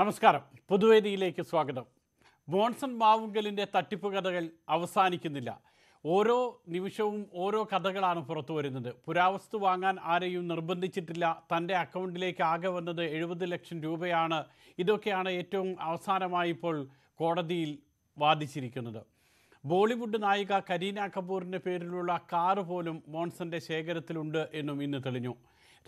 നമസ്കാരം പൊതുവേദിയിലേക്ക് സ്വാഗതം ബോൺസൺ മാവുങ്കലിൻ്റെ തട്ടിപ്പ് കഥകൾ അവസാനിക്കുന്നില്ല ഓരോ നിമിഷവും ഓരോ കഥകളാണ് പുറത്തു വരുന്നത് പുരാവസ്തു വാങ്ങാൻ ആരെയും നിർബന്ധിച്ചിട്ടില്ല തൻ്റെ അക്കൗണ്ടിലേക്ക് ആകെ വന്നത് എഴുപത് ലക്ഷം രൂപയാണ് ഇതൊക്കെയാണ് ഏറ്റവും അവസാനമായി ഇപ്പോൾ കോടതിയിൽ വാദിച്ചിരിക്കുന്നത് ബോളിവുഡ് നായിക കരീന കപൂറിൻ്റെ പേരിലുള്ള കാറ് പോലും മോൺസന്റെ ശേഖരത്തിലുണ്ട് എന്നും ഇന്ന് തെളിഞ്ഞു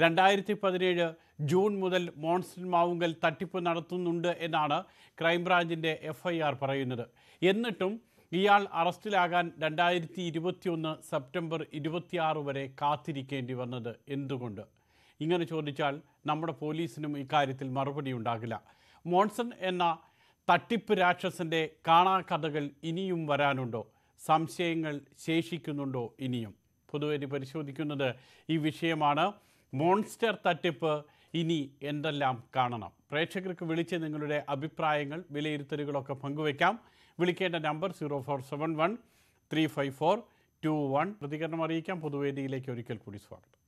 രണ്ടായിരത്തി പതിനേഴ് ജൂൺ മുതൽ മോൺസൺ മാവുങ്കൽ തട്ടിപ്പ് നടത്തുന്നുണ്ട് എന്നാണ് ക്രൈംബ്രാഞ്ചിൻ്റെ എഫ്ഐആർ പറയുന്നത് എന്നിട്ടും ഇയാൾ അറസ്റ്റിലാകാൻ രണ്ടായിരത്തി ഇരുപത്തിയൊന്ന് സെപ്റ്റംബർ ഇരുപത്തിയാറ് വരെ കാത്തിരിക്കേണ്ടി വന്നത് എന്തുകൊണ്ട് ഇങ്ങനെ ചോദിച്ചാൽ നമ്മുടെ പോലീസിനും ഇക്കാര്യത്തിൽ മറുപടി ഉണ്ടാകില്ല മോൺസൺ എന്ന തട്ടിപ്പ് രാക്ഷസൻ്റെ കാണാക്കഥകൾ ഇനിയും വരാനുണ്ടോ സംശയങ്ങൾ ശേഷിക്കുന്നുണ്ടോ ഇനിയും പൊതുവെ പരിശോധിക്കുന്നത് ഈ വിഷയമാണ് മോൺസ്റ്റർ തട്ടിപ്പ് ഇനി എന്തെല്ലാം കാണണം പ്രേക്ഷകർക്ക് വിളിച്ച് നിങ്ങളുടെ അഭിപ്രായങ്ങൾ വിലയിരുത്തലുകളൊക്കെ പങ്കുവയ്ക്കാം വിളിക്കേണ്ട number zero four seven one three five four two one പ്രതികരണം അറിയിക്കാം പൊതുവേദിയിലേക്ക് ഒരിക്കൽ കൂടി സ്വാഗതം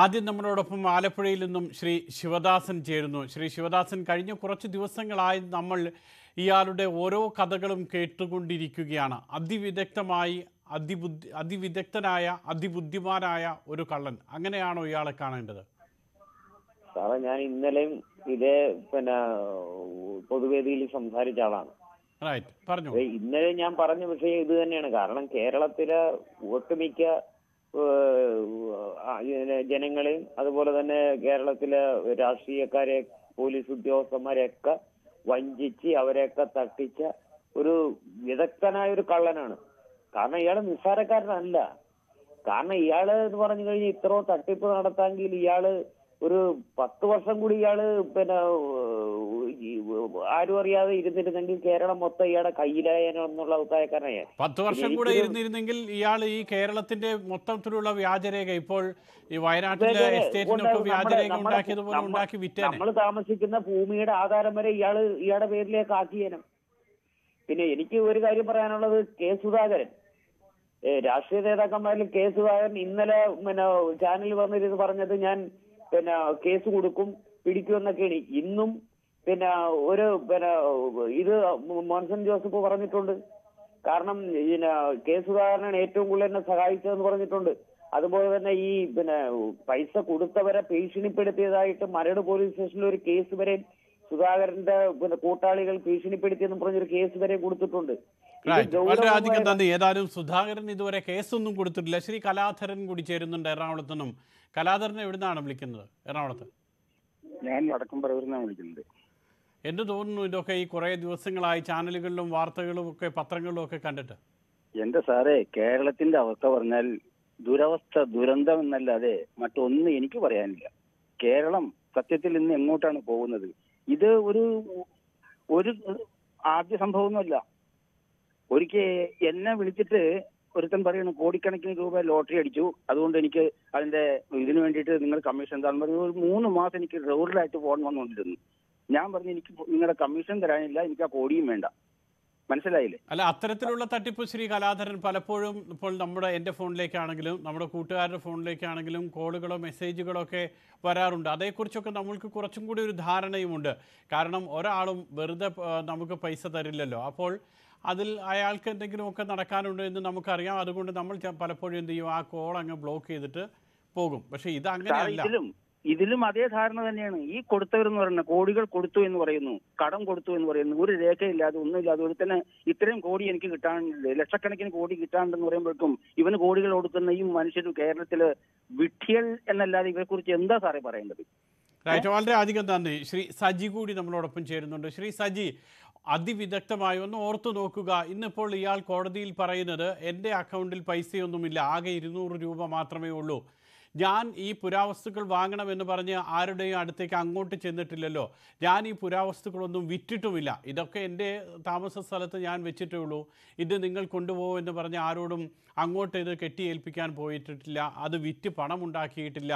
ആദ്യം നമ്മളോടൊപ്പം ആലപ്പുഴയിൽ നിന്നും ശ്രീ ശിവദാസൻ ചേരുന്നു ശ്രീ ശിവദാസൻ കഴിഞ്ഞ കുറച്ച് ദിവസങ്ങളായി നമ്മൾ ഇയാളുടെ ഓരോ കഥകളും കേട്ടുകൊണ്ടിരിക്കുകയാണ് അതിവിദഗ്ധമായി അതിബുദ്ധി അതിവിദഗ്ധനായ അതിബുദ്ധിമാനായ ഒരു കള്ളൻ അങ്ങനെയാണോ ഇയാളെ കാണേണ്ടത് സാറേ ഞാൻ ഇന്നലെയും ഇതേ പിന്നെ പൊതുവേദിയിൽ സംസാരിച്ച ആളാണ് പറഞ്ഞു ഇന്നലെ ഞാൻ പറഞ്ഞ വിഷയം ഇത് തന്നെയാണ് കാരണം കേരളത്തിലെ ഒട്ടുമിക്ക ജനങ്ങളെയും അതുപോലെ തന്നെ കേരളത്തിലെ രാഷ്ട്രീയക്കാരെ പോലീസ് ഉദ്യോഗസ്ഥന്മാരെയൊക്കെ വഞ്ചിച്ച് അവരെയൊക്കെ തട്ടിച്ച ഒരു വിദഗ്ധനായ ഒരു കള്ളനാണ് കാരണം ഇയാള് നിസ്സാരക്കാരനല്ല കാരണം ഇയാള് എന്ന് പറഞ്ഞു കഴിഞ്ഞാൽ ഇത്രയും തട്ടിപ്പ് നടത്താമെങ്കിൽ ഇയാള് ഒരു പത്ത് വർഷം കൂടി ഇയാള് പിന്നെ ആരും അറിയാതെ ഇരുന്നിരുന്നെങ്കിൽ കേരളം മൊത്തം ഇയാളെ കയ്യിലായെന്നുള്ള അഭിപ്രായക്കാരനായ പത്ത് വർഷം കൂടെ ഇരുന്നിരുന്നെങ്കിൽ ഇയാൾ ഈ കേരളത്തിന്റെ മൊത്തത്തിലുള്ള വ്യാജരേഖ ഇപ്പോൾ ഈ വയനാട്ടിലെ എസ്റ്റേറ്റിനൊക്കെ വ്യാജരേഖ ഉണ്ടാക്കിയതുപോലെ ഉണ്ടാക്കി വിറ്റാൻ നമ്മൾ താമസിക്കുന്ന ഭൂമിയുടെ ആധാരം വരെ ഇയാള് ഇയാളുടെ പേരിലേക്ക് ആക്കിയേനും പിന്നെ എനിക്ക് ഒരു കാര്യം പറയാനുള്ളത് കെ സുധാകരൻ രാഷ്ട്രീയ നേതാക്കന്മാരിൽ കെ സുധാകരൻ ഇന്നലെ പിന്നെ ചാനലിൽ വന്നിരുന്ന് പറഞ്ഞത് ഞാൻ പിന്നെ കേസ് കൊടുക്കും പിടിക്കുമെന്നൊക്കെയാണ് ഇന്നും പിന്നെ ഒരു പിന്നെ ഇത് മോൻസൺ ജോസഫ് പറഞ്ഞിട്ടുണ്ട് കാരണം പിന്നെ കെ ഏറ്റവും കൂടുതൽ എന്നെ സഹായിച്ചതെന്ന് പറഞ്ഞിട്ടുണ്ട് അതുപോലെ തന്നെ ഈ പിന്നെ പൈസ കൊടുത്തവരെ ഭീഷണിപ്പെടുത്തിയതായിട്ട് മരട് പോലീസ് സ്റ്റേഷനിൽ ഒരു കേസ് വരെ സുധാകരന്റെ പിന്നെ കൂട്ടാളികൾ ഭീഷണിപ്പെടുത്തിയെന്ന് പറഞ്ഞൊരു കേസ് വരെ കൊടുത്തിട്ടുണ്ട് ഏതായാലും സുധാകരൻ ഇതുവരെ കേസൊന്നും കൊടുത്തിട്ടില്ല ശ്രീ കലാധരൻ കൂടി ചേരുന്നുണ്ട് എറണാകുളത്തുനിന്നും കലാധരനെ എവിടുന്നാണ് വിളിക്കുന്നത് എറണാകുളത്ത് ഞാൻ വടക്കുംപറവൂരിൽ നിന്നാണ് വിളിക്കുന്നത് എന്ത് തോന്നുന്നു ഇതൊക്കെ ഈ കുറേ ദിവസങ്ങളായി ചാനലുകളിലും വാർത്തകളും ഒക്കെ പത്രങ്ങളിലും ഒക്കെ കണ്ടിട്ട് എന്റെ സാറേ കേരളത്തിന്റെ അവസ്ഥ പറഞ്ഞാൽ ദുരവസ്ഥ ദുരന്തം എന്നല്ലാതെ മറ്റൊന്നും എനിക്ക് പറയാനില്ല കേരളം സത്യത്തിൽ ഇന്ന് എങ്ങോട്ടാണ് പോകുന്നത് ഇത് ഒരു ഒരു ആദ്യ സംഭവമൊന്നുമല്ല ഒരിക്കൽ എന്നെ വിളിച്ചിട്ട് ഒരുത്തൻ പറയുന്നു കോടിക്കണക്കിന് രൂപ ലോട്ടറി അടിച്ചു അതുകൊണ്ട് എനിക്ക് അതിന്റെ ഇതിനു വേണ്ടിയിട്ട് നിങ്ങൾ കമ്മീഷൻ എന്താണെന്ന് പറഞ്ഞു ഒരു മൂന്ന് മാസം എനിക്ക് റെഗുലറായിട്ട് ഫോൺ വന്നുകൊണ്ടിരുന്നു ഞാൻ പറഞ്ഞു എനിക്ക് നിങ്ങളുടെ കമ്മീഷൻ തരാനില്ല എനിക്ക് ആ കോടിയും വേണ്ട മനസ്സിലായില്ലേ അല്ല അത്തരത്തിലുള്ള തട്ടിപ്പ് ശ്രീ കലാധരൻ പലപ്പോഴും ഇപ്പോൾ നമ്മുടെ എൻ്റെ ഫോണിലേക്കാണെങ്കിലും നമ്മുടെ കൂട്ടുകാരുടെ ഫോണിലേക്കാണെങ്കിലും കോളുകളോ മെസ്സേജുകളോ ഒക്കെ വരാറുണ്ട് അതേക്കുറിച്ചൊക്കെ നമ്മൾക്ക് കുറച്ചും കൂടി ഒരു ധാരണയുമുണ്ട് കാരണം ഒരാളും വെറുതെ നമുക്ക് പൈസ തരില്ലല്ലോ അപ്പോൾ അതിൽ അയാൾക്ക് എന്തെങ്കിലുമൊക്കെ നടക്കാനുണ്ട് എന്ന് നമുക്കറിയാം അതുകൊണ്ട് നമ്മൾ പലപ്പോഴും എന്ത് ചെയ്യും ആ കോൾ അങ്ങ് ബ്ലോക്ക് ചെയ്തിട്ട് പോകും പക്ഷെ ഇത് അങ്ങനെയല്ല ഇതിലും അതേ ധാരണ തന്നെയാണ് ഈ കൊടുത്തവരെന്ന് പറയുന്നത് കോടികൾ കൊടുത്തു എന്ന് പറയുന്നു കടം കൊടുത്തു എന്ന് പറയുന്നു ഒരു രേഖയില്ലാതെ ഒന്നുമില്ലാതെ ഒരു തന്നെ ഇത്രയും കോടി എനിക്ക് കിട്ടാനുണ്ട് ലക്ഷക്കണക്കിന് കോടി കിട്ടാനുണ്ടെന്ന് പറയുമ്പോഴേക്കും ഇവന് കോടികൾ കൊടുക്കുന്ന ഈ മനുഷ്യർ കേരളത്തില് വിട്ടിയൽ എന്നല്ലാതെ ഇവരെ കുറിച്ച് എന്താ സാറേ പറയേണ്ടത് വളരെ അധികം നന്ദി ശ്രീ സജി കൂടി നമ്മളോടൊപ്പം ചേരുന്നുണ്ട് ശ്രീ സജി അതിവിദഗ്ധമായി ഒന്ന് ഓർത്തു നോക്കുക ഇന്നിപ്പോൾ ഇയാൾ കോടതിയിൽ പറയുന്നത് എൻ്റെ അക്കൗണ്ടിൽ പൈസയൊന്നുമില്ല ആകെ ഇരുന്നൂറ് രൂപ മാത്രമേ ഉള്ളൂ ഞാൻ ഈ പുരാവസ്തുക്കൾ വാങ്ങണമെന്ന് പറഞ്ഞ് ആരുടെയും അടുത്തേക്ക് അങ്ങോട്ട് ചെന്നിട്ടില്ലല്ലോ ഞാൻ ഈ പുരാവസ്തുക്കളൊന്നും വിറ്റിട്ടുമില്ല ഇതൊക്കെ എൻ്റെ താമസ സ്ഥലത്ത് ഞാൻ വെച്ചിട്ടേ ഉള്ളൂ ഇത് നിങ്ങൾ കൊണ്ടുപോകുമെന്ന് പറഞ്ഞ് ആരോടും അങ്ങോട്ട് ഇത് കെട്ടിയേൽപ്പിക്കാൻ പോയിട്ടില്ല അത് വിറ്റ് പണമുണ്ടാക്കിയിട്ടില്ല